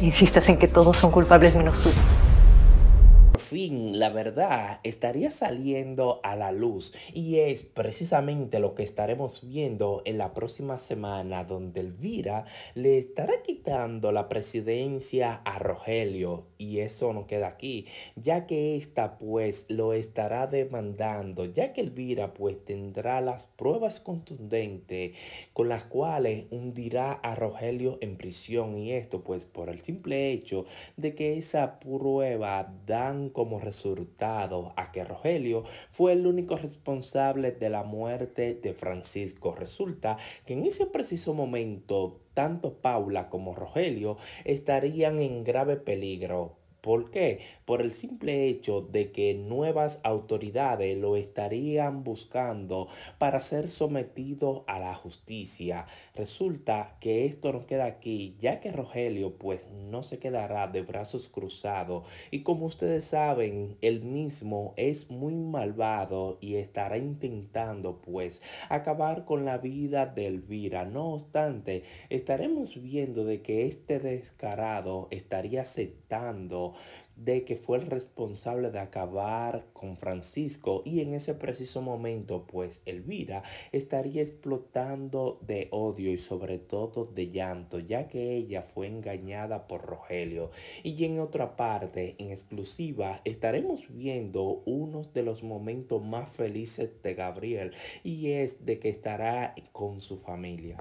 Insistas en que todos son culpables menos tú fin la verdad estaría saliendo a la luz y es precisamente lo que estaremos viendo en la próxima semana donde Elvira le estará quitando la presidencia a Rogelio y eso no queda aquí ya que esta pues lo estará demandando ya que Elvira pues tendrá las pruebas contundentes con las cuales hundirá a Rogelio en prisión y esto pues por el simple hecho de que esa prueba dan como resultado a que Rogelio fue el único responsable de la muerte de Francisco. Resulta que en ese preciso momento, tanto Paula como Rogelio estarían en grave peligro ¿Por qué? Por el simple hecho de que nuevas autoridades lo estarían buscando para ser sometido a la justicia. Resulta que esto nos queda aquí, ya que Rogelio pues no se quedará de brazos cruzados y como ustedes saben, él mismo es muy malvado y estará intentando pues acabar con la vida de Elvira. No obstante, estaremos viendo de que este descarado estaría aceptando de que fue el responsable de acabar con Francisco y en ese preciso momento pues Elvira estaría explotando de odio y sobre todo de llanto ya que ella fue engañada por Rogelio y en otra parte en exclusiva estaremos viendo uno de los momentos más felices de Gabriel y es de que estará con su familia.